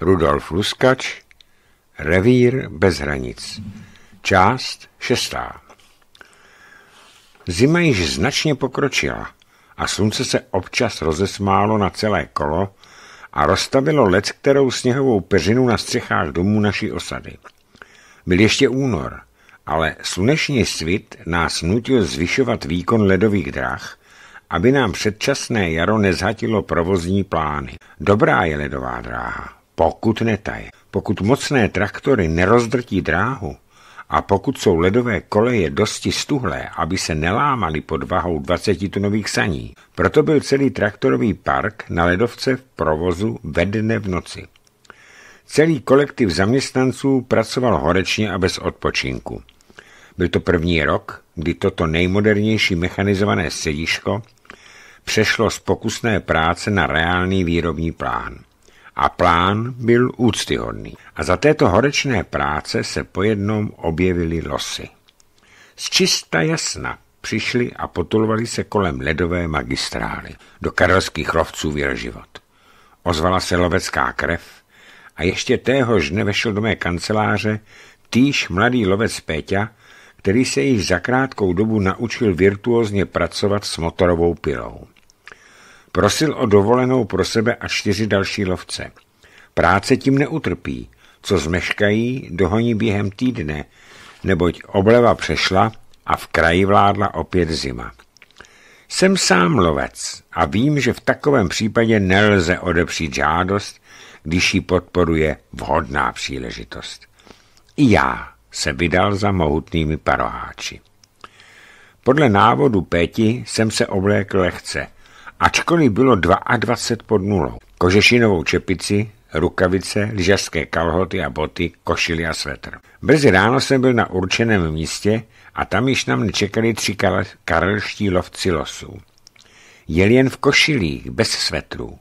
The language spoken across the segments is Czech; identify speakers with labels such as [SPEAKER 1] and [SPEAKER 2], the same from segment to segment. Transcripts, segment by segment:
[SPEAKER 1] Rudolf Luskač, Revír bez hranic. Část šestá. Zima již značně pokročila a slunce se občas rozesmálo na celé kolo a roztavilo lec, kterou sněhovou peřinu na střechách domů naší osady. Byl ještě únor, ale sluneční svit nás nutil zvyšovat výkon ledových drah, aby nám předčasné jaro nezhatilo provozní plány. Dobrá je ledová dráha, pokud netaje, pokud mocné traktory nerozdrtí dráhu a pokud jsou ledové koleje dosti stuhlé, aby se nelámaly pod vahou 20-tunových saní, proto byl celý traktorový park na ledovce v provozu ve dne v noci. Celý kolektiv zaměstnanců pracoval horečně a bez odpočinku. Byl to první rok, kdy toto nejmodernější mechanizované sedíško přešlo z pokusné práce na reálný výrobní plán a plán byl úctyhodný. A za této horečné práce se po jednom objevily losy. Z čista jasna přišli a potulovali se kolem ledové magistrály. Do karelských lovců věl život. Ozvala se lovecká krev a ještě téhož dne vešel do mé kanceláře týž mladý lovec Péťa, který se již za krátkou dobu naučil virtuózně pracovat s motorovou pilou. Prosil o dovolenou pro sebe a čtyři další lovce. Práce tím neutrpí, co zmeškají, dohoní během týdne, neboť obleva přešla a v kraji vládla opět zima. Jsem sám lovec a vím, že v takovém případě nelze odepřít žádost, když ji podporuje vhodná příležitost. I já se vydal za mohutnými paroháči. Podle návodu Peti jsem se oblékl lehce – Ačkoliv bylo 22 pod nulou, kožešinovou čepici, rukavice, lyžařské kalhoty a boty, košily a svetr. Brzy ráno jsem byl na určeném místě a tam již nám nečekali tři karelští lovci losů. Jel jen v košilích, bez svetrů.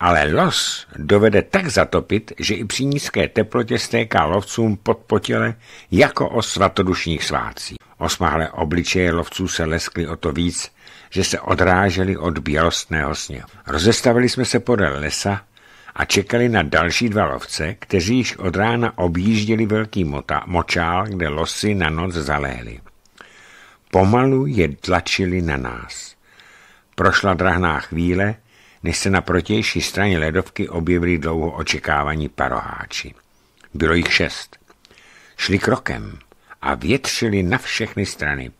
[SPEAKER 1] Ale los dovede tak zatopit, že i při nízké teplotě stéká lovcům pod potěle jako o svatodušních svácí. Osmahlé obličeje lovců se leskly o to víc, že se odrážely od bělostného sněhu. Rozestavili jsme se podél lesa a čekali na další dva lovce, kteří již od rána objížděli velký mota, močál, kde losy na noc zaléhly. Pomalu je tlačili na nás. Prošla drahná chvíle, než se na protější straně ledovky objevili dlouho očekávaní paroháči. Bylo jich šest. Šli krokem a větřili na všechny strany –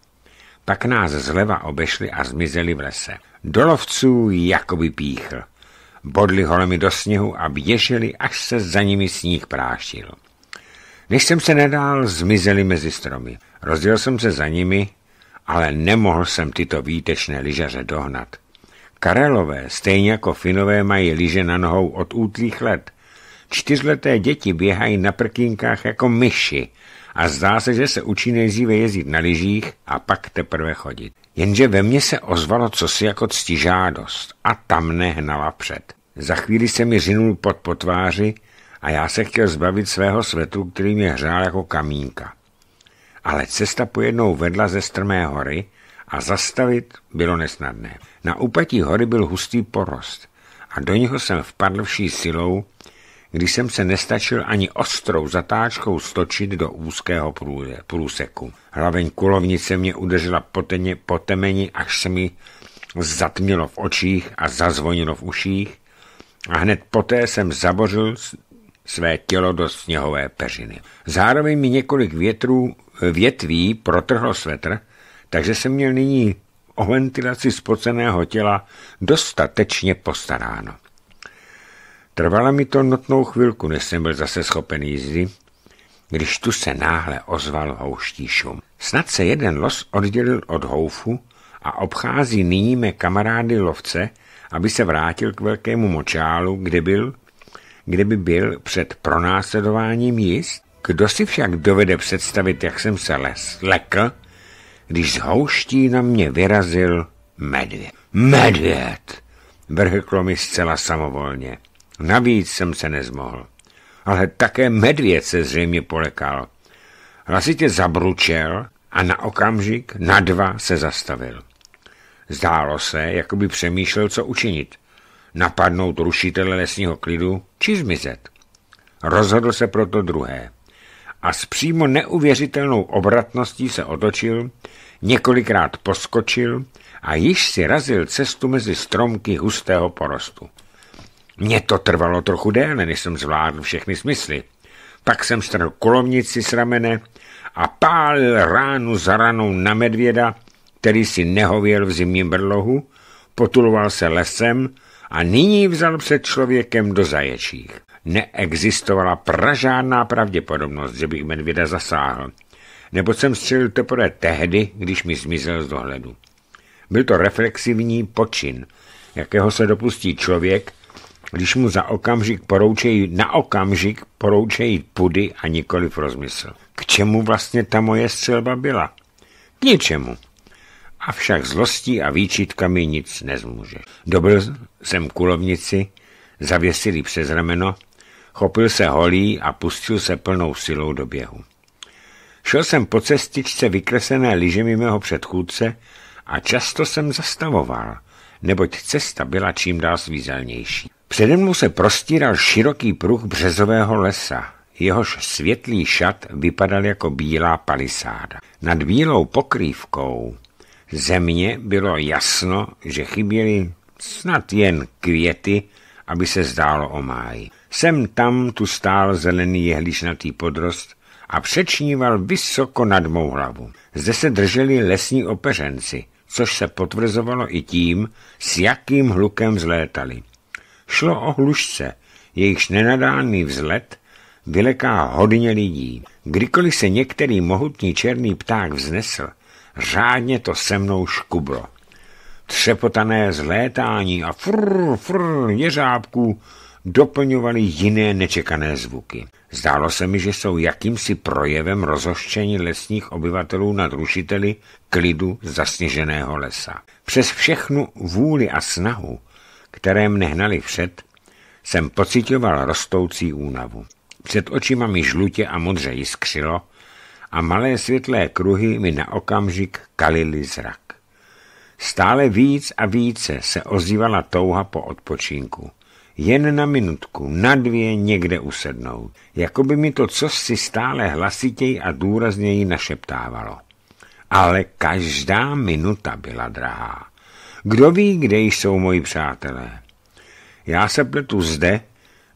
[SPEAKER 1] pak nás zleva obešli a zmizeli v lese. Do lovců jakoby píchl. Bodli holemi do sněhu a běželi, až se za nimi sníh prášil. Než jsem se nedál, zmizeli mezi stromy. Rozděl jsem se za nimi, ale nemohl jsem tyto výtečné lyžaře dohnat. Karelové, stejně jako Finové, mají lyže na nohou od útlých let. Čtyřleté děti běhají na prkínkách jako myši a zdá se, že se učí nejdříve jezdit na lyžích a pak teprve chodit. Jenže ve mně se ozvalo cosi jako ctižádost a tam nehnala před. Za chvíli se mi řinul pod potváři a já se chtěl zbavit svého svetru, který mě hřál jako kamínka. Ale cesta pojednou vedla ze strmé hory a zastavit bylo nesnadné. Na úpatí hory byl hustý porost a do něho jsem vpadl vší silou, když jsem se nestačil ani ostrou zatáčkou stočit do úzkého průseku. Hlaveň kulovnice mě udeřila potemně po temeni, až se mi zatmělo v očích a zazvonilo v uších a hned poté jsem zabořil své tělo do sněhové peřiny. Zároveň mi několik větrů, větví protrhlo svetr, takže jsem měl nyní o ventilaci spoceného těla dostatečně postaráno. Trvalo mi to notnou chvilku, než jsem byl zase schopen jízdy, když tu se náhle ozval houští šum. Snad se jeden los oddělil od houfu a obchází nyní mé kamarády lovce, aby se vrátil k velkému močálu, kde byl, kde by byl před pronásledováním jist. Kdo si však dovede představit, jak jsem se les lekl, když z houští na mě vyrazil medvěd. Medvěd! Vrhklo mi zcela samovolně. Navíc jsem se nezmohl. Ale také medvěd se zřejmě polekal. Hlasitě zabručel a na okamžik, na dva, se zastavil. Zdálo se, jako by přemýšlel, co učinit. Napadnout rušitele lesního klidu či zmizet. Rozhodl se proto druhé. A s přímo neuvěřitelnou obratností se otočil, několikrát poskočil a již si razil cestu mezi stromky hustého porostu. Mně to trvalo trochu déle, než jsem zvládl všechny smysly. Pak jsem strhl kolomnici s ramene a pálil ránu za ranou na medvěda, který si nehověl v zimním brlohu, potuloval se lesem a nyní vzal před člověkem do zaječích. Neexistovala pražádná pravděpodobnost, že bych medvěda zasáhl, nebo jsem střelil teprve tehdy, když mi zmizel z dohledu. Byl to reflexivní počin, jakého se dopustí člověk, když mu za okamžik poroučejí, na okamžik poroučejí pudy a nikoli rozmysl. K čemu vlastně ta moje střelba byla? K ničemu. Avšak zlostí a výčitkami nic nezmůže. Dobil jsem kulovnici, zavěsil ji přes rameno, chopil se holí a pustil se plnou silou do běhu. Šel jsem po cestičce vykresené lyžemi mého předchůdce a často jsem zastavoval, neboť cesta byla čím dál svízelnější. Přede mnou se prostíral široký pruh březového lesa, jehož světlý šat vypadal jako bílá palisáda. Nad bílou pokrývkou země bylo jasno, že chyběly snad jen květy, aby se zdálo o máji. Sem tam tu stál zelený jehličnatý podrost a přečníval vysoko nad mou hlavu. Zde se drželi lesní opeřenci, což se potvrzovalo i tím, s jakým hlukem zlétali. Šlo o hlušce, jejichž nenadálný vzhled vyleká hodně lidí. Kdykoliv se některý mohutný černý pták vznesl, řádně to se mnou škubro. Třepotané zlétání a frr frr jeřábků doplňovaly jiné nečekané zvuky. Zdálo se mi, že jsou jakýmsi projevem rozhoštění lesních obyvatelů nad rušiteli klidu zasněženého lesa. Přes všechnu vůli a snahu které mne hnali před, jsem pocitoval rostoucí únavu. Před očima mi žlutě a modře jiskřilo a malé světlé kruhy mi na okamžik kalily zrak. Stále víc a více se ozývala touha po odpočinku. Jen na minutku, na dvě někde usednout. Jako by mi to co si stále hlasitěji a důrazněji našeptávalo. Ale každá minuta byla drahá. Kdo ví, kde jsou moji přátelé? Já se pletu zde,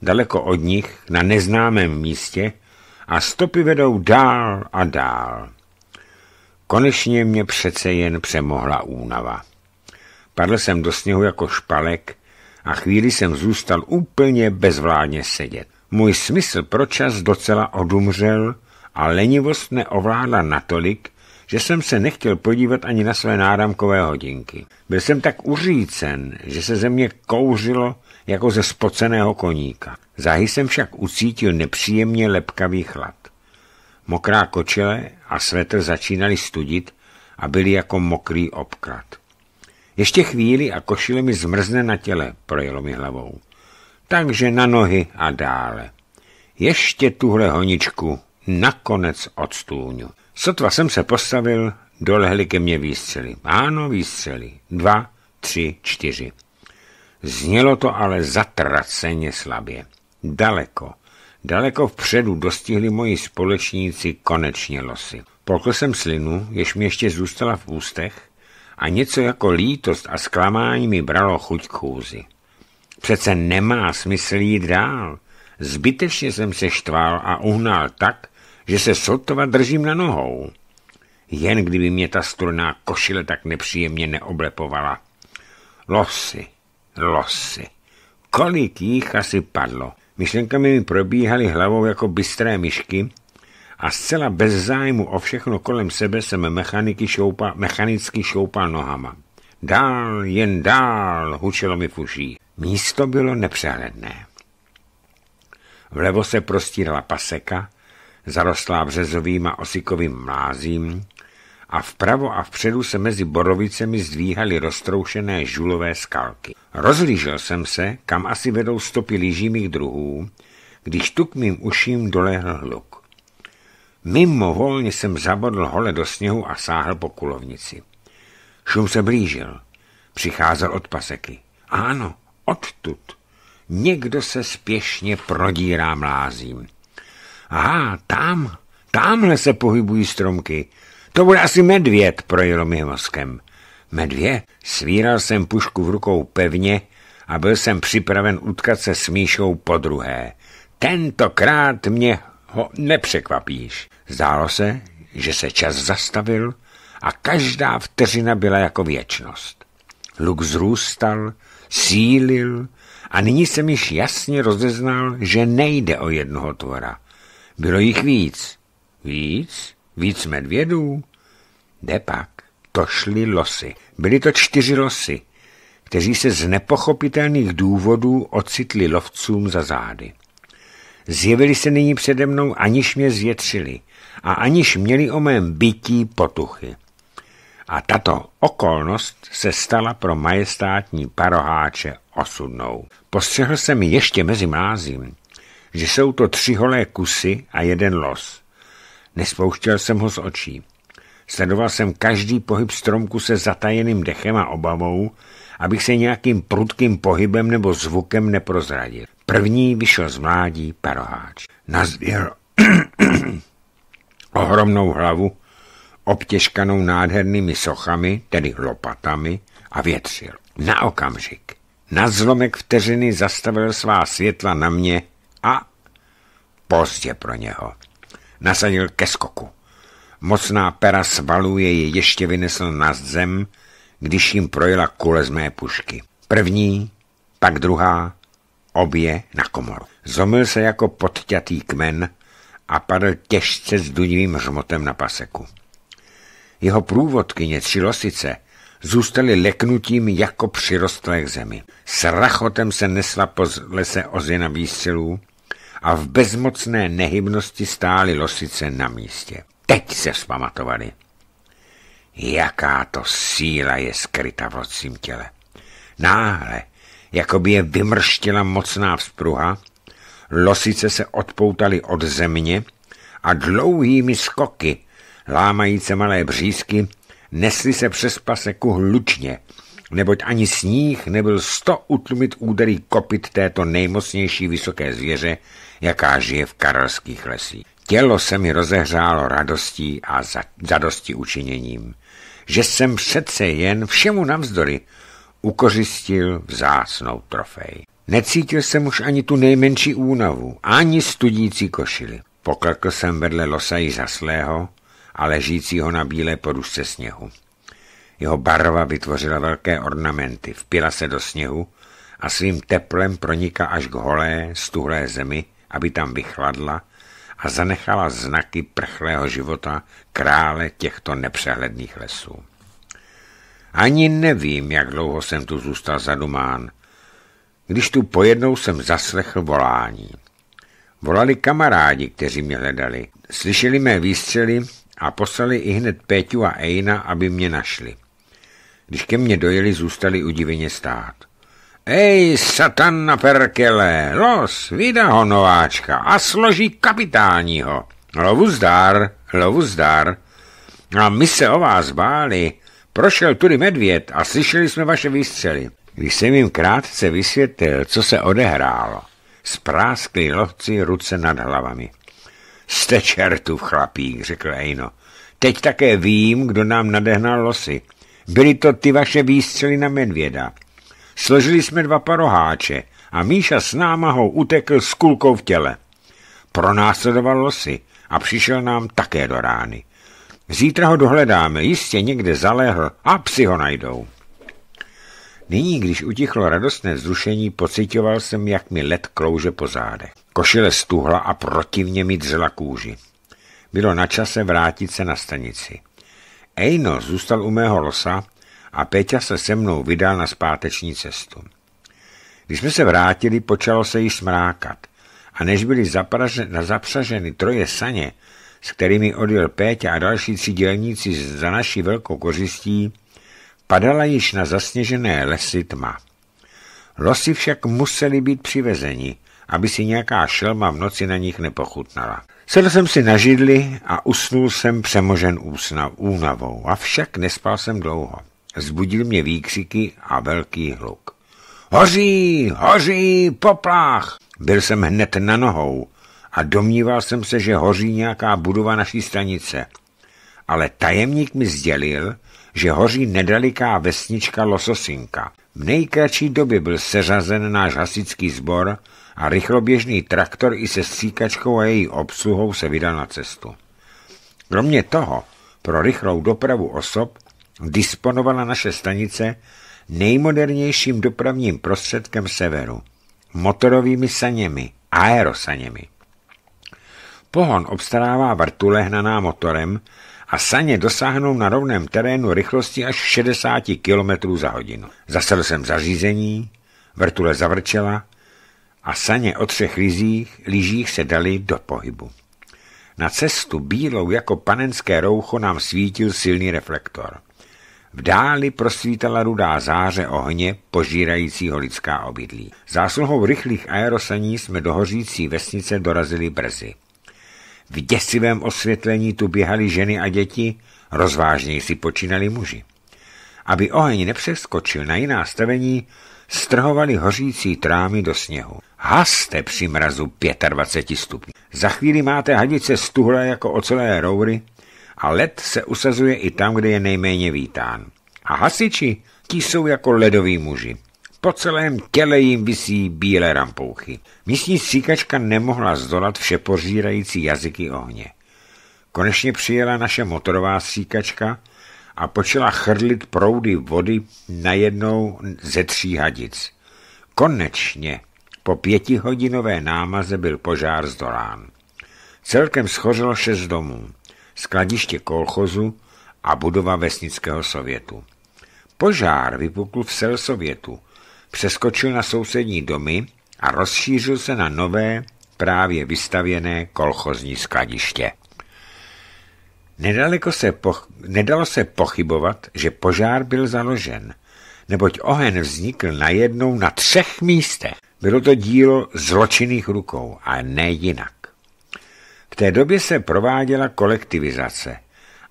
[SPEAKER 1] daleko od nich, na neznámém místě a stopy vedou dál a dál. Konečně mě přece jen přemohla únava. Padl jsem do sněhu jako špalek a chvíli jsem zůstal úplně bezvládně sedět. Můj smysl pro čas docela odumřel a lenivost neovládla natolik, že jsem se nechtěl podívat ani na své náramkové hodinky. Byl jsem tak uřícen, že se ze mě kouřilo jako ze spoceného koníka. Záhy jsem však ucítil nepříjemně lepkavý chlad. Mokrá kočele a svetr začínali studit a byly jako mokrý obklad. Ještě chvíli a košile mi zmrzne na těle, projelo mi hlavou. Takže na nohy a dále. Ještě tuhle honičku nakonec odstůňu. Sotva jsem se postavil, dolehly ke mně výstřely. Ano, výstřely. Dva, tři, čtyři. Znělo to ale zatraceně slabě. Daleko, daleko vpředu dostihli moji společníci konečně losy. Polkl jsem slinu, jež mi ještě zůstala v ústech a něco jako lítost a zklamání mi bralo chuť k chůzi. Přece nemá smysl jít dál. Zbytečně jsem se štval a uhnal tak, že se sotva držím na nohou. Jen kdyby mě ta struná košile tak nepříjemně neoblepovala. Losy, losy. Kolik jich asi padlo. Myšlenkami mi probíhaly hlavou jako bystré myšky a zcela bez zájmu o všechno kolem sebe jsem mechaniky šoupa, mechanicky šoupal nohama. Dál, jen dál, hučelo mi fuší. Místo bylo nepřehledné. Vlevo se prostírala paseka, zarostlá březovým a osikovým mlázím, a vpravo a vpředu se mezi borovicemi zdvíhaly roztroušené žulové skalky. Rozlížel jsem se, kam asi vedou stopy lyžímých druhů, když k mým uším dolehl hluk. Mimovolně jsem zabodl hole do sněhu a sáhl po kulovnici. Šum se blížil. Přicházel od paseky. Ano, odtud. Někdo se spěšně prodírá mlázím. Aha, tam, tamhle se pohybují stromky. To bude asi medvěd, projelo mi mozkem. Medvě? Svíral jsem pušku v rukou pevně a byl jsem připraven utkat se s Míšou po druhé. Tentokrát mě ho nepřekvapíš. Zdálo se, že se čas zastavil a každá vteřina byla jako věčnost. Luk zrůstal, sílil a nyní jsem již jasně rozeznal, že nejde o jednoho tvora. Bylo jich víc. Víc? Víc medvědů? Depak, to šli losy. Byli to čtyři losy, kteří se z nepochopitelných důvodů ocitli lovcům za zády. Zjevili se nyní přede mnou, aniž mě zvětřili a aniž měli o mém bytí potuchy. A tato okolnost se stala pro majestátní paroháče osudnou. Postřehl jsem ji ještě mezi mlázím že jsou to tři holé kusy a jeden los. Nespouštěl jsem ho z očí. Sledoval jsem každý pohyb stromku se zatajeným dechem a obavou, abych se nějakým prudkým pohybem nebo zvukem neprozradil. První vyšel z mládí paroháč. Nazdvěl ohromnou hlavu, obtěžkanou nádhernými sochami, tedy lopatami, a větřil. Na okamžik. Na zlomek vteřiny zastavil svá světla na mě a pozdě pro něho. Nasadil ke skoku. Mocná pera svaluje je ještě vynesl na zem, když jim projela kule z mé pušky. První, pak druhá, obě na komoru. Zomil se jako podťatý kmen a padl těžce s dunivým hřmotem na paseku. Jeho průvodkyně tři losice zůstaly leknutím jako přirostlé k zemi. S rachotem se nesla po lese ozina výstřelů a v bezmocné nehybnosti stály losice na místě. Teď se vzpamatovali. Jaká to síla je skryta v losím těle. Náhle, jako by je vymrštila mocná vzpruha, losice se odpoutali od země a dlouhými skoky, lámajíce malé břízky, nesli se přes paseku hlučně, neboť ani sníh nebyl sto utlumit údery kopit této nejmocnější vysoké zvěře, jaká žije v karelských lesích. Tělo se mi rozehřálo radostí a zadosti učiněním, že jsem přece jen všemu navzdory ukořistil vzácnou trofej. Necítil jsem už ani tu nejmenší únavu, ani studící košily. Poklekl jsem vedle i zaslého a ležícího na bílé podušce sněhu. Jeho barva vytvořila velké ornamenty, vpila se do sněhu a svým teplem pronika až k holé, stuhlé zemi, aby tam vychladla a zanechala znaky prchlého života krále těchto nepřehledných lesů. Ani nevím, jak dlouho jsem tu zůstal zadumán, když tu pojednou jsem zaslechl volání. Volali kamarádi, kteří mě hledali. Slyšeli mé výstřely a poslali i hned Péťu a Ejna, aby mě našli. Když ke mně dojeli, zůstali udiveně stát. Ej, satan na perkele, los, vyda ho nováčka a složí kapitálního. Lovu zdar, lovu zdar. A my se o vás báli. Prošel tudy medvěd a slyšeli jsme vaše výstřely. Když jsem jim krátce vysvětlil, co se odehrálo, spráskli lovci ruce nad hlavami. Jste čertův chlapík, řekl Ejno. Teď také vím, kdo nám nadehnal losy. Byly to ty vaše výstřely na medvěda. Složili jsme dva paroháče a Míša s námahou utekl s kulkou v těle. Pronásledoval losy a přišel nám také do rány. Zítra ho dohledáme, jistě někde zalehl a psi ho najdou. Nyní, když utichlo radostné vzrušení, pocitoval jsem, jak mi led klouže po zádech. Košile stuhla a protivně mi dřela kůži. Bylo na čase vrátit se na stanici. Ejno zůstal u mého losa a Peťa se se mnou vydal na zpáteční cestu. Když jsme se vrátili, počalo se již smrákat a než byly zapraže, zapřaženy troje saně, s kterými odjel Péťa a další tři dělníci za naší velkou kořistí, padala již na zasněžené lesy tma. Losy však museli být přivezeni, aby si nějaká šelma v noci na nich nepochutnala. Sedl jsem si na židli a usnul jsem přemožen úsnav, únavou, avšak nespal jsem dlouho. Zbudil mě výkřiky a velký hluk. Hoří, hoří, poplách! Byl jsem hned na nohou a domníval jsem se, že hoří nějaká budova naší stanice. Ale tajemník mi sdělil, že hoří nedaliká vesnička Lososinka. V nejkratší době byl seřazen náš hasický sbor a rychloběžný traktor i se stříkačkou a její obsluhou se vydal na cestu. Kromě toho, pro rychlou dopravu osob disponovala naše stanice nejmodernějším dopravním prostředkem severu – motorovými saněmi, aerosaněmi. Pohon obstarává vrtule hnaná motorem a saně dosáhnou na rovném terénu rychlosti až 60 km za hodinu. Zasel jsem zařízení, vrtule zavrčela a saně o třech lyžích, lyžích se dali do pohybu. Na cestu bílou jako panenské roucho nám svítil silný reflektor. V dáli prosvítala rudá záře ohně požírajícího lidská obydlí. Zásluhou rychlých aerosaní jsme do hořící vesnice dorazili brzy. V děsivém osvětlení tu běhali ženy a děti, rozvážněji si počínali muži. Aby oheň nepřeskočil na jiná stavení, strhovali hořící trámy do sněhu. Haste při mrazu 25 stupňů. Za chvíli máte hadice stuhlé jako ocelé roury a led se usazuje i tam, kde je nejméně vítán. A hasiči, ti jsou jako ledoví muži. Po celém těle jim visí bílé rampouchy. Místní stříkačka nemohla zdolat vše všepožírající jazyky ohně. Konečně přijela naše motorová stříkačka a počela chrlit proudy vody na jednou ze tří hadic. Konečně! Po pětihodinové námaze byl požár zdolán. Celkem schořelo šest domů, skladiště kolchozu a budova vesnického sovětu. Požár vypukl v sel sovětu, přeskočil na sousední domy a rozšířil se na nové, právě vystavěné kolchozní skladiště. Nedaleko se nedalo se pochybovat, že požár byl založen, neboť oheň vznikl najednou na třech místech. Bylo to dílo zločinných rukou a ne jinak. V té době se prováděla kolektivizace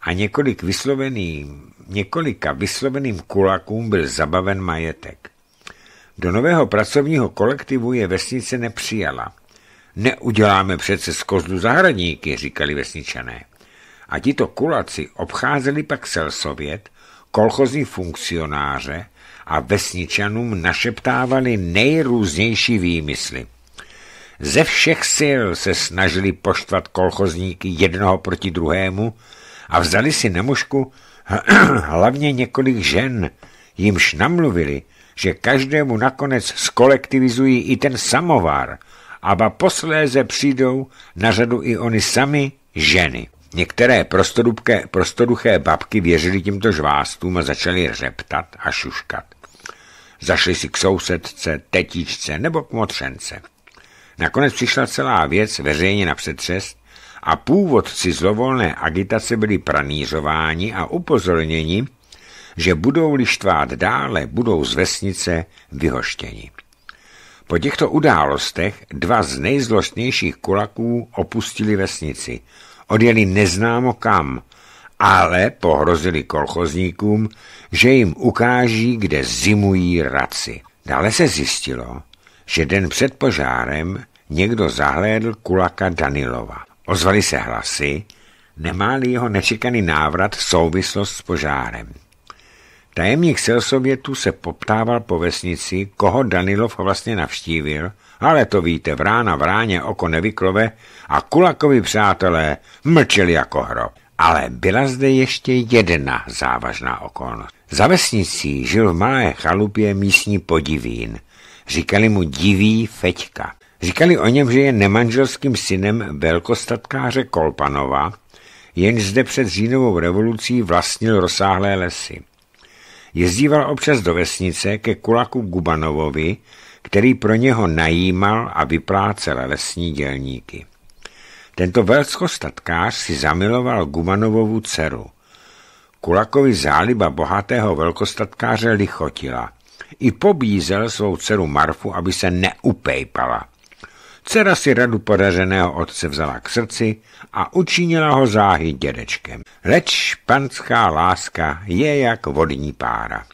[SPEAKER 1] a několik vysloveným, několika vysloveným kulakům byl zabaven majetek. Do nového pracovního kolektivu je vesnice nepřijala. Neuděláme přece z kozdu zahradníky, říkali vesničané. A tito kulaci obcházeli pak selsovět, kolchozní funkcionáře a vesničanům našeptávali nejrůznější výmysly. Ze všech sil se snažili poštvat kolchozníky jednoho proti druhému a vzali si na mužku hlavně několik žen, jimž namluvili, že každému nakonec skolektivizují i ten samovár, aba posléze přijdou na řadu i oni sami ženy. Některé prostoduché babky věřily těmto žvástům a začaly řeptat a šuškat zašli si k sousedce, tetičce nebo k motřence. Nakonec přišla celá věc veřejně na přetřest a původci zlovolné agitace byli pranířováni a upozorněni, že budou-li štvát dále, budou z vesnice vyhoštěni. Po těchto událostech dva z nejzlostnějších kulaků opustili vesnici. Odjeli neznámo kam ale pohrozili kolchozníkům, že jim ukáží, kde zimují raci. Dále se zjistilo, že den před požárem někdo zahlédl kulaka Danilova. Ozvali se hlasy, nemáli jeho nečekaný návrat souvislost s požárem. Tajemník Selsovětu se poptával po vesnici, koho Danilov vlastně navštívil, ale to víte, vrána v ráně oko nevyklove a kulakovi přátelé mlčeli jako hrob. Ale byla zde ještě jedna závažná okolnost. Za vesnicí žil v malé chalupě místní podivín. Říkali mu divý Feťka. Říkali o něm, že je nemanželským synem velkostatkáře Kolpanova, jenž zde před říjnovou revolucí vlastnil rozsáhlé lesy. Jezdíval občas do vesnice ke Kulaku Gubanovovi, který pro něho najímal a vyplácel lesní dělníky. Tento velskostatkář si zamiloval Gumanovovu dceru. Kulakovi záliba bohatého velkostatkáře lichotila. I pobízel svou dceru Marfu, aby se neupejpala. Dcera si radu podařeného otce vzala k srdci a učinila ho záhy dědečkem. Leč panská láska je jak vodní pára.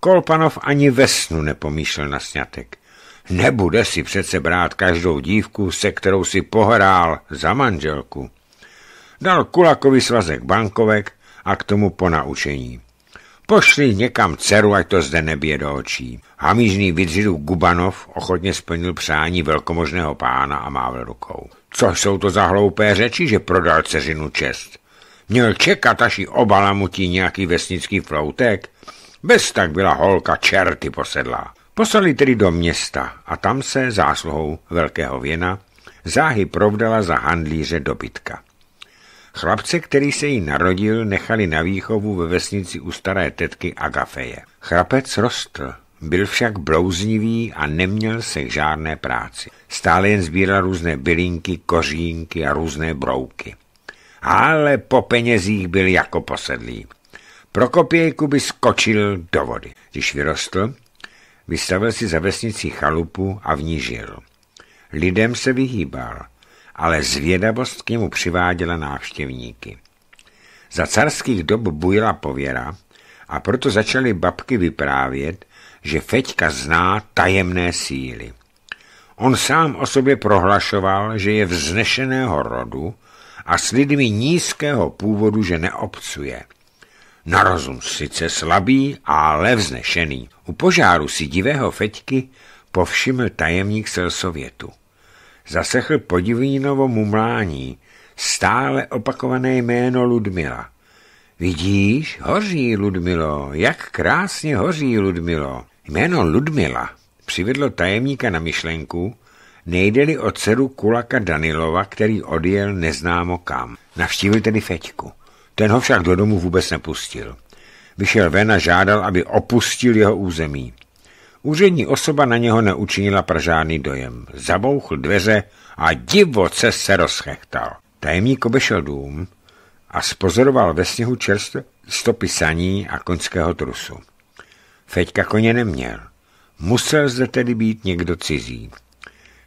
[SPEAKER 1] Kolpanov ani ve snu nepomýšlel na snětek. Nebude si přece brát každou dívku, se kterou si pohrál za manželku. Dal Kulakovi svazek bankovek a k tomu ponaučení. Pošli někam dceru, ať to zde nebije do očí. Hamížný vidřidu Gubanov ochotně splnil přání velkomožného pána a mávl rukou. Co jsou to za hloupé řeči, že prodal dceřinu čest? Měl čekat, až ji obalamutí nějaký vesnický floutek? Bez tak byla holka čerty posedlá. Poslali tedy do města a tam se zásluhou Velkého věna záhy provdala za handlíře dobytka. Chlapce, který se jí narodil, nechali na výchovu ve vesnici u staré tetky Agafeje. Chrapec rostl, byl však blouznivý a neměl se k žádné práci. Stále jen sbíral různé bylinky, kořínky a různé brouky. Ale po penězích byl jako posedlý. Prokopějku by skočil do vody. Když vyrostl, Vystavil si za vesnicí chalupu a v ní žil. Lidem se vyhýbal, ale zvědavost k němu přiváděla návštěvníky. Za carských dob bujela pověra a proto začaly babky vyprávět, že Feďka zná tajemné síly. On sám o sobě prohlašoval, že je vznešeného rodu a s lidmi nízkého původu, že neobcuje. Na rozum sice slabý, ale vznešený. U požáru si divého Feťky povšiml tajemník Selsovětu. Zasechl podivínovo mumlání, stále opakované jméno Ludmila. Vidíš, hoří Ludmilo, jak krásně hoří Ludmilo. Jméno Ludmila přivedlo tajemníka na myšlenku, nejde-li o dceru Kulaka Danilova, který odjel neznámo kam. Navštívil tedy Feťku. Ten ho však do domu vůbec nepustil. Vyšel ven a žádal, aby opustil jeho území. Úřední osoba na něho neučinila pražádný dojem. Zabouchl dveře a divoce se rozchechtal. Tajemník obešel dům a spozoroval ve sněhu čerst stopy saní a koňského trusu. Feďka koně neměl. Musel zde tedy být někdo cizí.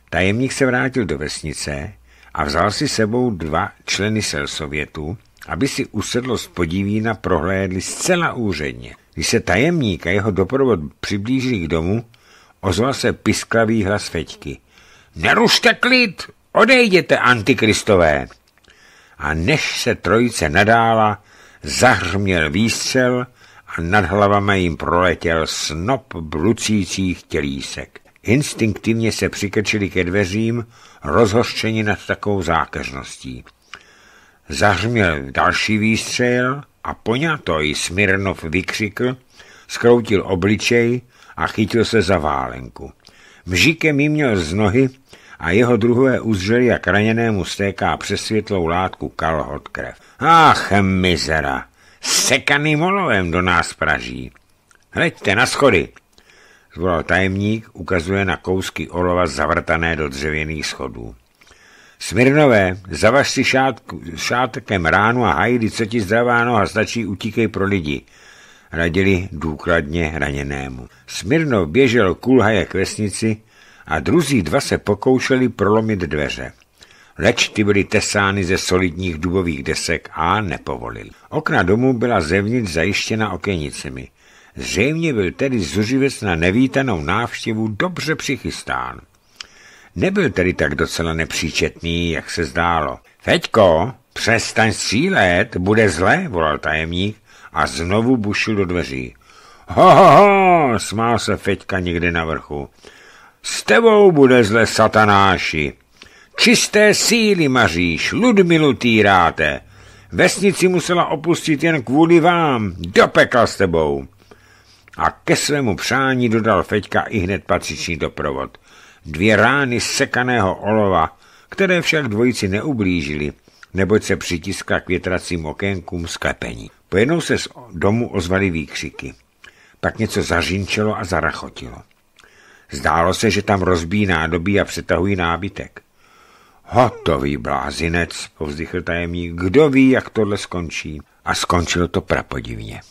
[SPEAKER 1] Tajemník se vrátil do vesnice a vzal si sebou dva členy selsovětu, aby si usedlo z podivína prohlédli zcela úředně. Když se tajemník a jeho doprovod přiblížili k domu, ozval se pisklavý hlas Feďky. Nerušte klid! Odejděte, antikristové! A než se trojice nadála, zahrměl výstřel a nad hlavama jim proletěl snop blucících tělísek. Instinktivně se přikrčili ke dveřím, rozhořčeni nad takovou zákažností. Zahřměl další výstřel a poňatoj Smirnov vykřikl, skroutil obličej a chytil se za válenku. Mžikem jí měl z nohy a jeho druhé uzřeli, jak raněnému stéká přes světlou látku kalhot krev. Ach, mizera, sekaný molovem do nás praží. Hleďte na schody, zvolal tajemník, ukazuje na kousky olova zavrtané do dřevěných schodů. Smirnové, zavaž si šátku, šátkem ránu a hajdy, co ti zdravá noha stačí, utíkej pro lidi. Radili důkladně raněnému. Smirnov běžel kulhaje k vesnici a druzí dva se pokoušeli prolomit dveře. Leč ty byly tesány ze solidních dubových desek a nepovolili. Okna domu byla zevnitř zajištěna okenicemi. Zřejmě byl tedy zuřivec na nevítanou návštěvu dobře přichystán. Nebyl tedy tak docela nepříčetný, jak se zdálo. Feďko, přestaň střílet, bude zle, volal tajemník a znovu bušil do dveří. Ho, ho, ho, smál se Feďka někde na vrchu. S tebou bude zle satanáši. Čisté síly maříš, Ludmilu týráte. Vesnici musela opustit jen kvůli vám. Do pekla s tebou. A ke svému přání dodal Feďka i hned patřičný doprovod dvě rány sekaného olova, které však dvojici neublížili, neboť se přitiska k větracím okénkům sklepení. Pojednou se z domu ozvaly výkřiky. Pak něco zařinčelo a zarachotilo. Zdálo se, že tam rozbíjí nádobí a přetahují nábytek. Hotový blázinec, povzdychl tajemník, kdo ví, jak tohle skončí. A skončilo to prapodivně.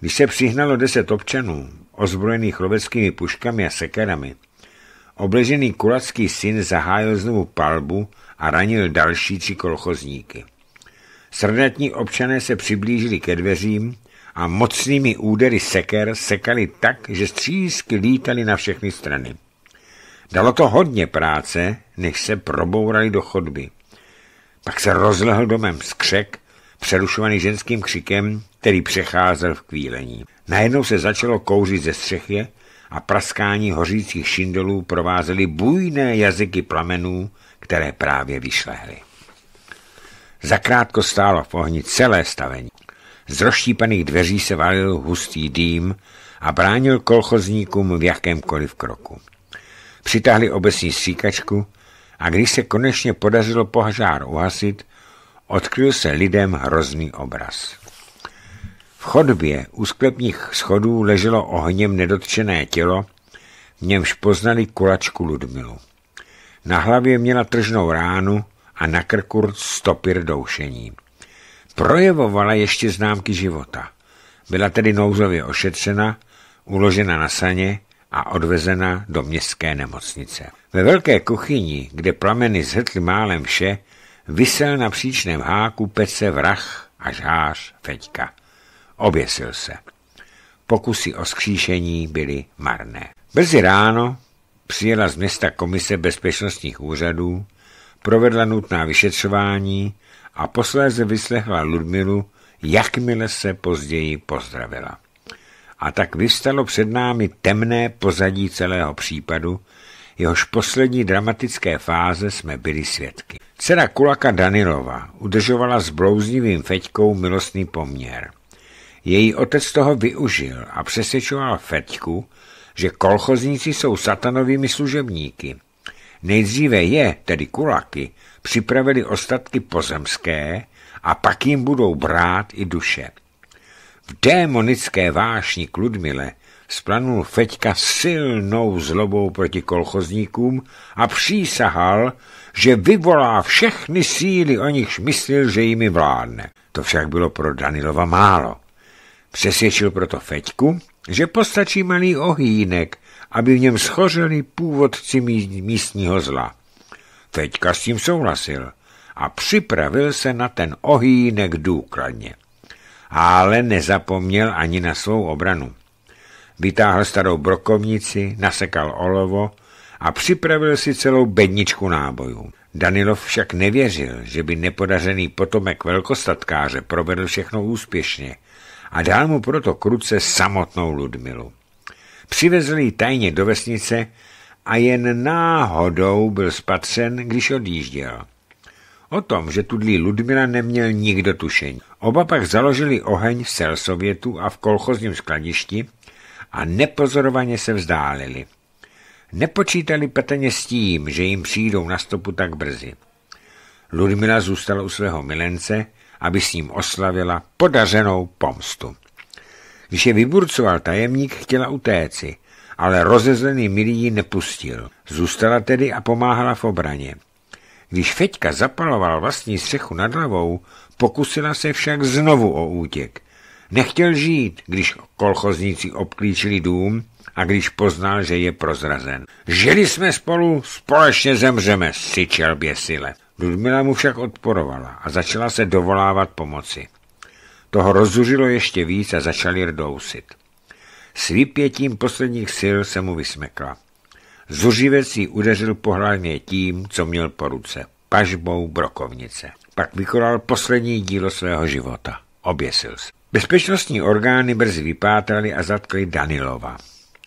[SPEAKER 1] Když se přihnalo deset občanů, ozbrojených loveckými puškami a sekerami, Obležený kulacký syn zahájil znovu palbu a ranil další tři kolchozníky. Srdatní občané se přiblížili ke dveřím a mocnými údery seker sekali tak, že střízky lítaly na všechny strany. Dalo to hodně práce, než se probourali do chodby. Pak se rozlehl domem skřek, přerušovaný ženským křikem, který přecházel v kvílení. Najednou se začalo kouřit ze střechy a praskání hořících šindelů provázely bujné jazyky plamenů, které právě vyšlehly. Zakrátko stálo v ohni celé stavení. Z rozštípaných dveří se valil hustý dým a bránil kolchozníkům v jakémkoliv kroku. Přitahli obecní stříkačku a když se konečně podařilo požár uhasit, odkryl se lidem hrozný obraz. V chodbě u sklepních schodů leželo ohněm nedotčené tělo, v němž poznali kulačku Ludmilu. Na hlavě měla tržnou ránu a na krku stopy doušení. Projevovala ještě známky života. Byla tedy nouzově ošetřena, uložena na saně a odvezena do městské nemocnice. Ve velké kuchyni, kde plameny zhrtly málem vše, vysel na příčném háku pece vrah a žář Feďka. Oběsil se. Pokusy o skříšení byly marné. Brzy ráno přijela z města komise bezpečnostních úřadů, provedla nutná vyšetřování a posléze vyslechla Ludmilu, jakmile se později pozdravila. A tak vystalo před námi temné pozadí celého případu, jehož poslední dramatické fáze jsme byli svědky. Dcera Kulaka Danilova udržovala s blouznivým Feťkou milostný poměr – její otec toho využil a přesvědčoval Feťku, že kolchozníci jsou satanovými služebníky. Nejdříve je, tedy kulaky, připravili ostatky pozemské a pak jim budou brát i duše. V démonické vášni k Ludmile splanul Feťka silnou zlobou proti kolchozníkům a přísahal, že vyvolá všechny síly, o nichž myslil, že jimi vládne. To však bylo pro Danilova málo. Přesvědčil proto Feťku, že postačí malý ohýnek, aby v něm schořeli původci místního zla. Feťka s tím souhlasil a připravil se na ten ohýnek důkladně. Ale nezapomněl ani na svou obranu. Vytáhl starou brokovnici, nasekal olovo a připravil si celou bedničku nábojů. Danilov však nevěřil, že by nepodařený potomek velkostatkáře provedl všechno úspěšně – a dal mu proto kruce samotnou Ludmilu. Přivezl ji tajně do vesnice a jen náhodou byl spatřen, když odjížděl. O tom, že tudlí Ludmila neměl nikdo tušení. Oba pak založili oheň v Selsovětu a v kolchozním skladišti a nepozorovaně se vzdálili. Nepočítali peteně s tím, že jim přijdou na stopu tak brzy. Ludmila zůstala u svého milence aby s ním oslavila podařenou pomstu. Když je vyburcoval tajemník, chtěla utéci, ale rozezlený milý ji nepustil. Zůstala tedy a pomáhala v obraně. Když Feďka zapaloval vlastní střechu nad hlavou, pokusila se však znovu o útěk. Nechtěl žít, když kolchozníci obklíčili dům a když poznal, že je prozrazen. Žili jsme spolu, společně zemřeme, syčel běsile. Ludmila mu však odporovala a začala se dovolávat pomoci. Toho rozuřilo ještě víc a začali rdousit. S vypětím posledních sil se mu vysmekla. Zuřivec ji udeřil pohlavně tím, co měl po ruce, pažbou brokovnice. Pak vykonal poslední dílo svého života. Oběsil se. Bezpečnostní orgány brzy vypátrali a zatkli Danilova.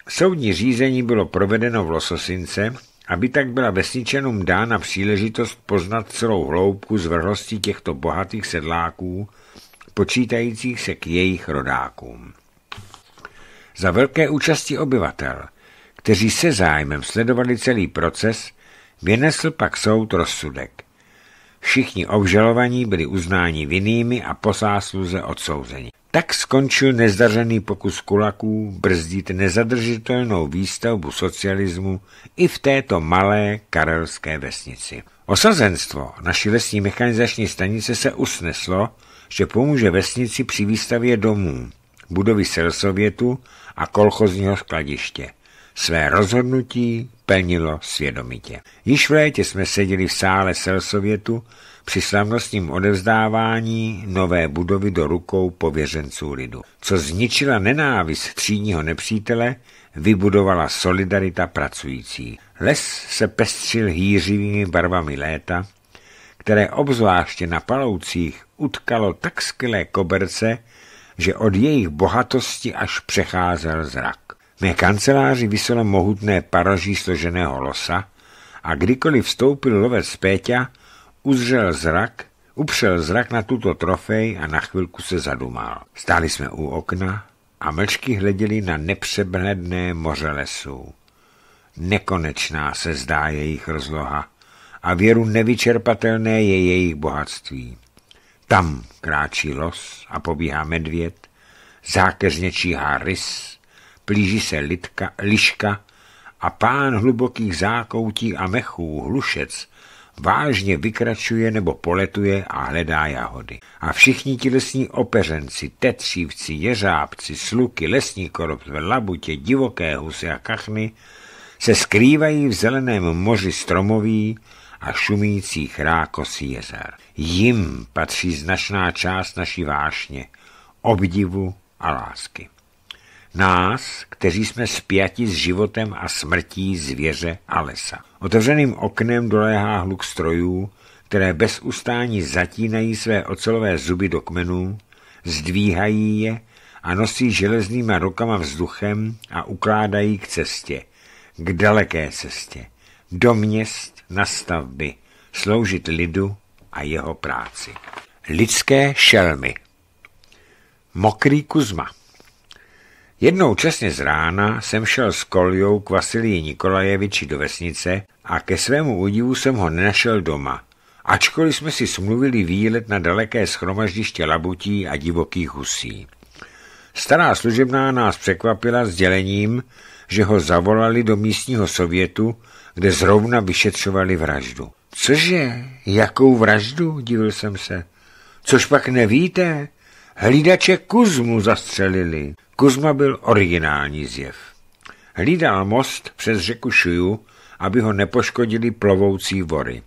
[SPEAKER 1] Soudní řízení bylo provedeno v Lososince, aby tak byla vesničanům dána příležitost poznat celou hloubku zvrhlosti těchto bohatých sedláků, počítajících se k jejich rodákům. Za velké účasti obyvatel, kteří se zájmem sledovali celý proces, vynesl pak soud rozsudek. Všichni obžalovaní byli uznáni vinnými a po zásluze odsouzeni. Tak skončil nezdařený pokus kulaků brzdit nezadržitelnou výstavbu socialismu i v této malé karelské vesnici. Osazenstvo naší lesní mechanizační stanice se usneslo, že pomůže vesnici při výstavě domů, budovy selsovětu a kolchozního skladiště. Své rozhodnutí plnilo svědomitě. Již v létě jsme seděli v sále selsovětu při slavnostním odevzdávání nové budovy do rukou pověřenců lidu. Co zničila nenávist třídního nepřítele, vybudovala solidarita pracující. Les se pestřil hýřivými barvami léta, které obzvláště na paloucích utkalo tak skvělé koberce, že od jejich bohatosti až přecházel zrak. V mé kanceláři vyselo mohutné paroží složeného losa a kdykoliv vstoupil lovec Péťa, Uzřel zrak, upřel zrak na tuto trofej a na chvilku se zadumal. Stáli jsme u okna a mlčky hleděli na nepřebledné moře lesů. Nekonečná se zdá jejich rozloha a věru nevyčerpatelné je jejich bohatství. Tam kráčí los a pobíhá medvěd, zákeřně číhá rys, plíží se litka, liška a pán hlubokých zákoutí a mechů, hlušec, vážně vykračuje nebo poletuje a hledá jahody. A všichni ti lesní opeřenci, tetřívci, jeřábci, sluky, lesní koroptve, labutě, divoké husy a kachny se skrývají v zeleném moři stromoví a šumících rákosí jezer. Jim patří značná část naší vášně, obdivu a lásky nás, kteří jsme spjati s životem a smrtí zvěře a lesa. Otevřeným oknem doléhá hluk strojů, které bez ustání zatínají své ocelové zuby do kmenů, zdvíhají je a nosí železnýma rukama vzduchem a ukládají k cestě, k daleké cestě, do měst na stavby, sloužit lidu a jeho práci. Lidské šelmy Mokrý Kuzma Jednou časně z rána jsem šel s koljou k Vasilii Nikolajeviči do vesnice a ke svému údivu jsem ho nenašel doma, ačkoliv jsme si smluvili výlet na daleké schromaždiště labutí a divokých husí. Stará služebná nás překvapila sdělením, že ho zavolali do místního sovětu, kde zrovna vyšetřovali vraždu. Cože? Jakou vraždu? Divil jsem se. Což pak nevíte? Hlídače Kuzmu zastřelili. Kuzma byl originální zjev. Hlídal most přes řeku Šuju, aby ho nepoškodili plovoucí vory.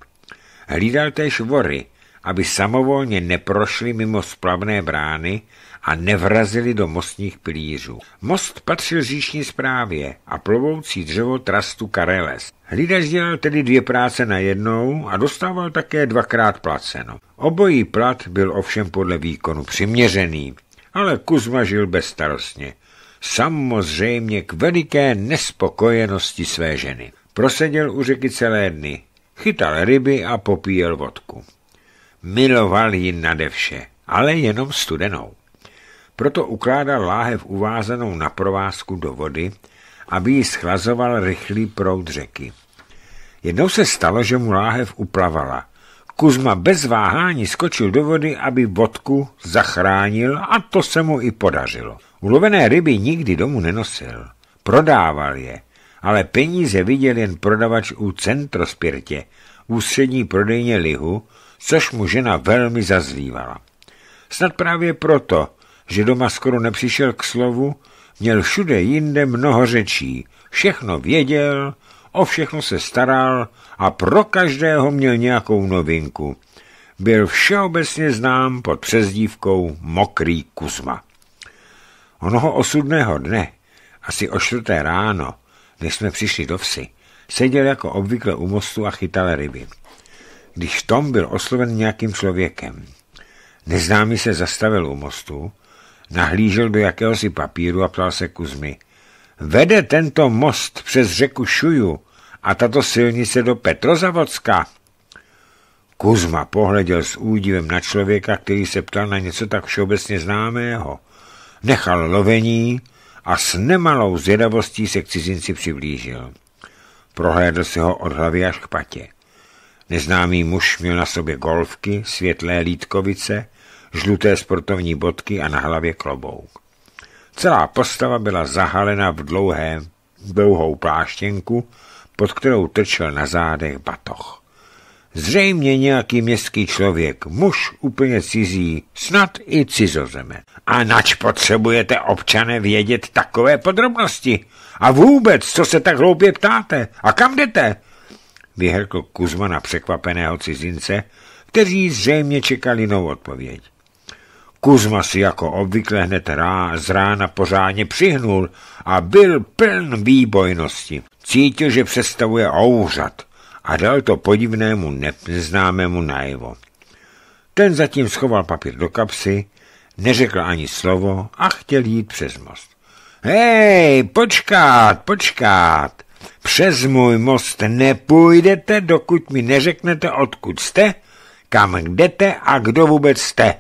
[SPEAKER 1] Hlídal též vory, aby samovolně neprošli mimo splavné brány a nevrazili do mostních pilířů. Most patřil říšní správě a plovoucí dřevo trastu Kareles. Hlídač dělal tedy dvě práce na jednou a dostával také dvakrát placeno. Obojí plat byl ovšem podle výkonu přiměřený, ale Kuzma žil bezstarostně. Samozřejmě k veliké nespokojenosti své ženy. Proseděl u řeky celé dny, chytal ryby a popíjel vodku. Miloval ji nade vše, ale jenom studenou. Proto ukládal láhev uvázanou na provázku do vody, aby ji schlazoval rychlý proud řeky. Jednou se stalo, že mu láhev uplavala. Kuzma bez váhání skočil do vody, aby vodku zachránil a to se mu i podařilo. Ulovené ryby nikdy domů nenosil. Prodával je, ale peníze viděl jen prodavač u Centrospirtě, ústřední prodejně lihu, což mu žena velmi zazlívala. Snad právě proto že doma skoro nepřišel k slovu, měl všude jinde mnoho řečí, všechno věděl, o všechno se staral a pro každého měl nějakou novinku. Byl všeobecně znám pod přezdívkou Mokrý Kuzma. Onoho osudného dne, asi o čtvrté ráno, než jsme přišli do vsi, seděl jako obvykle u mostu a chytal ryby. Když Tom byl osloven nějakým člověkem. Neznámý se zastavil u mostu, nahlížel do jakéhosi papíru a ptal se Kuzmy. Vede tento most přes řeku Šuju a tato silnice do Petrozavodska? Kuzma pohleděl s údivem na člověka, který se ptal na něco tak všeobecně známého. Nechal lovení a s nemalou zvědavostí se k cizinci přiblížil. Prohlédl si ho od hlavy až k patě. Neznámý muž měl na sobě golfky, světlé lítkovice žluté sportovní bodky a na hlavě klobouk. Celá postava byla zahalena v dlouhé, dlouhou pláštěnku, pod kterou trčel na zádech batoh. Zřejmě nějaký městský člověk, muž úplně cizí, snad i cizozeme. A nač potřebujete, občané, vědět takové podrobnosti? A vůbec, co se tak hloupě ptáte? A kam jdete? Vyhrkl Kuzma na překvapeného cizince, kteří zřejmě čekali novou odpověď. Kuzma si jako obvykle hned rá, z rána pořádně přihnul a byl pln výbojnosti. Cítil, že představuje ouřad a dal to podivnému neznámému najevo. Ten zatím schoval papír do kapsy, neřekl ani slovo a chtěl jít přes most. Hej, počkat, počkat, přes můj most nepůjdete, dokud mi neřeknete, odkud jste, kam jdete a kdo vůbec jste.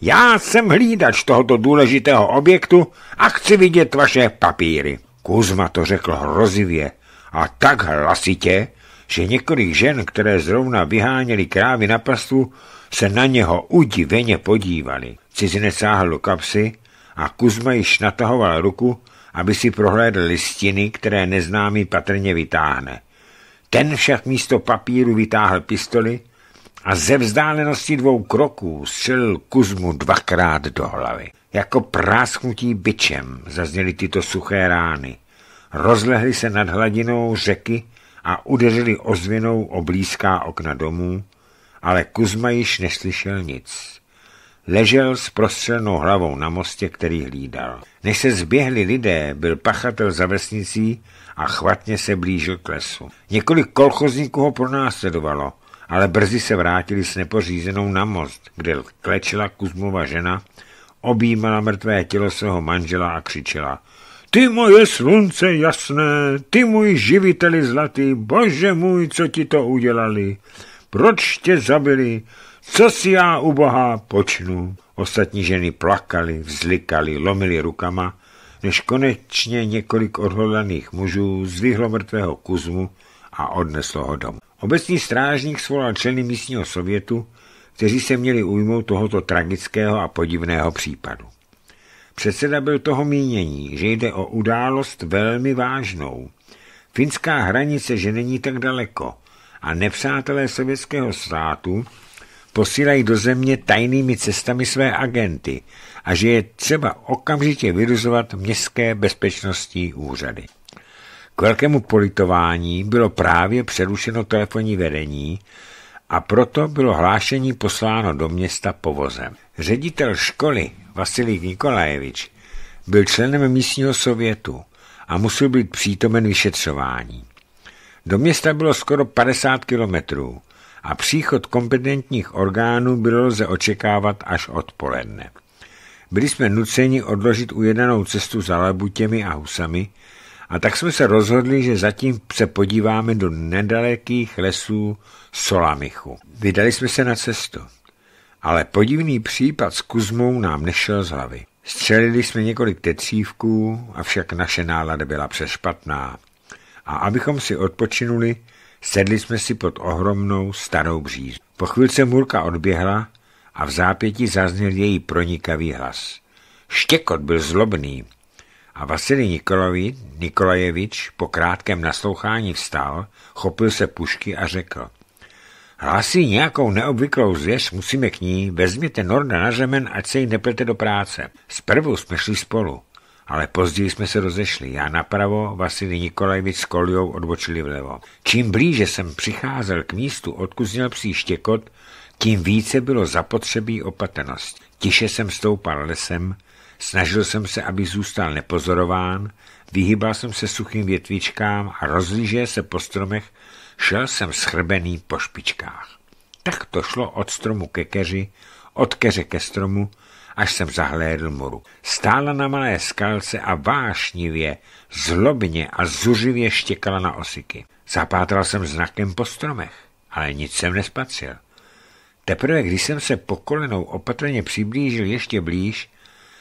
[SPEAKER 1] Já jsem hlídač tohoto důležitého objektu a chci vidět vaše papíry. Kuzma to řekl hrozivě a tak hlasitě, že několik žen, které zrovna vyháněly krávy na pastvu, se na něho udiveně podívali. Cizinec sáhl do kapsy a Kuzma již natahoval ruku, aby si prohlédl listiny, které neznámý patrně vytáhne. Ten však místo papíru vytáhl pistoli a ze vzdálenosti dvou kroků střelil Kuzmu dvakrát do hlavy. Jako prásknutí byčem zazněly tyto suché rány. Rozlehly se nad hladinou řeky a udeřily ozvěnou oblízká okna domů, ale Kuzma již neslyšel nic. Ležel s prostřelnou hlavou na mostě, který hlídal. Než se zběhli lidé, byl pachatel za vesnicí a chvatně se blížil k lesu. Několik kolchozníků ho pronásledovalo – ale brzy se vrátili s nepořízenou na most, kde klečela Kuzmova žena, objímala mrtvé tělo svého manžela a křičela Ty moje slunce jasné, ty můj živiteli zlatý, bože můj, co ti to udělali, proč tě zabili, co si já u Boha počnu? Ostatní ženy plakali, vzlikali, lomili rukama, než konečně několik odhodlaných mužů zvihlo mrtvého Kuzmu a odneslo ho domů. Obecní strážník svolal členy místního sovětu, kteří se měli ujmout tohoto tragického a podivného případu. Předseda byl toho mínění, že jde o událost velmi vážnou. Finská hranice, že není tak daleko a nepřátelé sovětského státu posílají do země tajnými cestami své agenty a že je třeba okamžitě vyruzovat městské bezpečnostní úřady. K velkému politování bylo právě přerušeno telefonní vedení a proto bylo hlášení posláno do města povozem. Ředitel školy Vasilík Nikolajevič byl členem místního sovětu a musel být přítomen vyšetřování. Do města bylo skoro 50 kilometrů a příchod kompetentních orgánů bylo lze očekávat až odpoledne. Byli jsme nuceni odložit ujedanou cestu za Labutěmi a Husami, a tak jsme se rozhodli, že zatím se podíváme do nedalekých lesů Solamichu. Vydali jsme se na cestu. Ale podivný případ s Kuzmou nám nešel z hlavy. Střelili jsme několik tetřívků, avšak naše nálada byla přešpatná. A abychom si odpočinuli, sedli jsme si pod ohromnou starou břízu. Po chvilce Murka odběhla a v zápěti zazněl její pronikavý hlas. Štěkot byl zlobný a Vasilij Nikolovi, Nikolajevič po krátkém naslouchání vstal, chopil se pušky a řekl. Hlásí nějakou neobvyklou zvěř, musíme k ní, vezměte Norda na řemen, ať se jí neplete do práce. Zprvu jsme šli spolu, ale později jsme se rozešli. Já napravo, Vasilij Nikolajevič s kolijou odbočili vlevo. Čím blíže jsem přicházel k místu, odkud zněl psí štěkot, tím více bylo zapotřebí opatrnost. Tiše jsem stoupal lesem, Snažil jsem se, aby zůstal nepozorován, vyhýbal jsem se suchým větvičkám a rozlížel se po stromech, šel jsem schrbený po špičkách. Tak to šlo od stromu ke keři, od keře ke stromu, až jsem zahlédl moru. Stála na malé skalce a vášnivě, zlobně a zuřivě štěkala na osiky. Zapátral jsem znakem po stromech, ale nic jsem nespatřil. Teprve, když jsem se pokolenou opatrně přiblížil ještě blíž,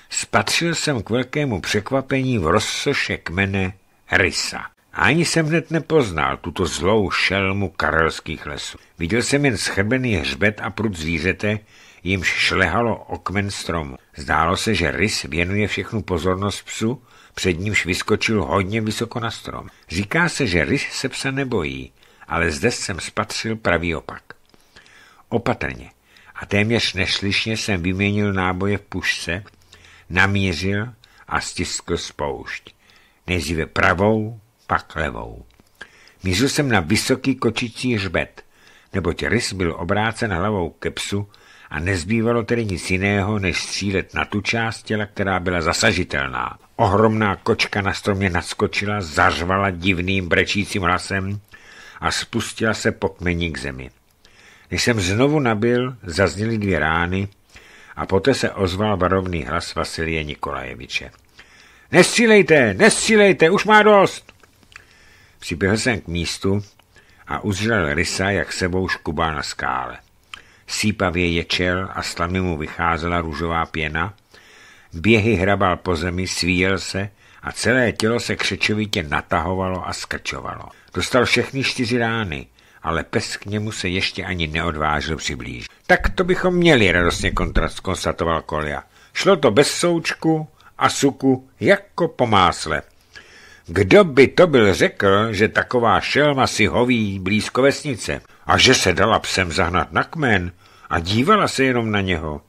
[SPEAKER 1] spatřil jsem k velkému překvapení v rozsoše kmene rysa. Ani jsem hned nepoznal tuto zlou šelmu karelských lesů. Viděl jsem jen schrbený hřbet a prut zvířete, jimž šlehalo okmen stromu. Zdálo se, že rys věnuje všechnu pozornost psu, před nímž vyskočil hodně vysoko na strom. Říká se, že rys se psa nebojí, ale zde jsem spatřil pravý opak. Opatrně a téměř nešlišně jsem vyměnil náboje v pušce namířil a stiskl spoušť. Nejdříve pravou, pak levou. Mířil jsem na vysoký kočicí hřbet, neboť rys byl obrácen hlavou ke psu a nezbývalo tedy nic jiného, než střílet na tu část těla, která byla zasažitelná. Ohromná kočka na stromě naskočila, zařvala divným brečícím hlasem a spustila se po kmeni k zemi. Když jsem znovu nabil, zazněly dvě rány, a poté se ozval varovný hlas Vasilie Nikolajeviče. Nestřílejte, nestřílejte, už má dost! Přiběhl jsem k místu a uzřel rysa, jak sebou škubal na skále. Sípavě ječel a slamy mu vycházela růžová pěna, běhy hrabal po zemi, svíjel se a celé tělo se křečovitě natahovalo a skrčovalo. Dostal všechny čtyři rány, ale pes k němu se ještě ani neodvážil přiblížit. Tak to bychom měli, radostně kontrast konstatoval Kolia. Šlo to bez součku a suku jako po másle. Kdo by to byl řekl, že taková šelma si hoví blízko vesnice a že se dala psem zahnat na kmen a dívala se jenom na něho?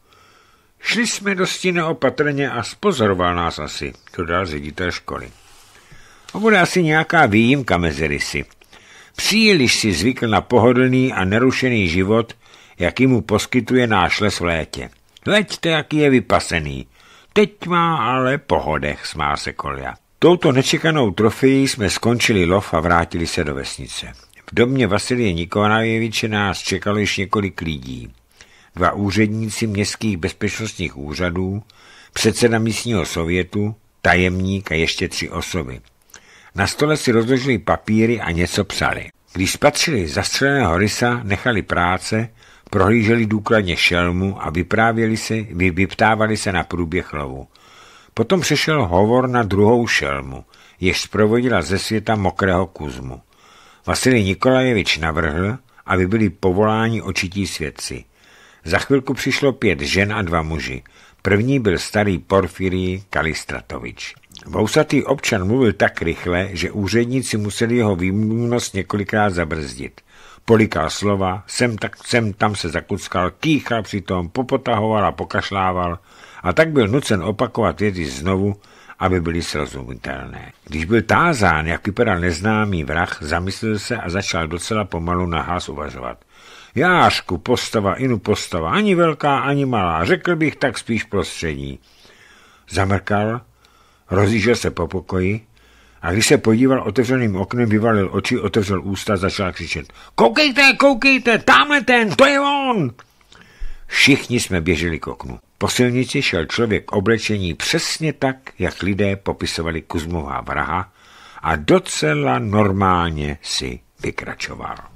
[SPEAKER 1] Šli jsme dosti neopatrně a spozoroval nás asi, dodal ředitel školy. A bude asi nějaká výjimka mezi rysy. Příliš si zvykl na pohodlný a nerušený život, jaký mu poskytuje náš les v létě. Leďte, jaký je vypasený. Teď má ale pohodech, smá se Kolja. Touto nečekanou trofejí jsme skončili lov a vrátili se do vesnice. V domě Vasilie Nikonavěviče nás čekalo již několik lidí. Dva úředníci městských bezpečnostních úřadů, předseda místního sovětu, tajemník a ještě tři osoby. Na stole si rozložili papíry a něco psali. Když spatřili zastřeleného rysa, nechali práce, prohlíželi důkladně šelmu a vyprávěli se, vy, vyptávali se na průběh lovu. Potom přešel hovor na druhou šelmu, jež zprovodila ze světa mokrého kuzmu. Vasilij Nikolajevič navrhl, aby byli povoláni očití svědci. Za chvilku přišlo pět žen a dva muži. První byl starý Porfirij Kalistratovič. Vousatý občan mluvil tak rychle, že úředníci museli jeho výmluvnost několikrát zabrzdit. Polikal slova, sem, tak, sem tam se zakuckal, kýchal přitom, popotahoval a pokašlával a tak byl nucen opakovat věci znovu, aby byly srozumitelné. Když byl tázán, jak vypadal neznámý vrah, zamyslel se a začal docela pomalu nahás uvažovat. Jášku, postava, inu postava, ani velká, ani malá, řekl bych tak spíš prostřední. Zamrkal Rozjížel se po pokoji a když se podíval otevřeným oknem, vyvalil oči, otevřel ústa, začal křičet. Koukejte, koukejte, tamhle ten, to je on! Všichni jsme běželi k oknu. Po silnici šel člověk oblečení přesně tak, jak lidé popisovali Kuzmová vraha a docela normálně si vykračoval.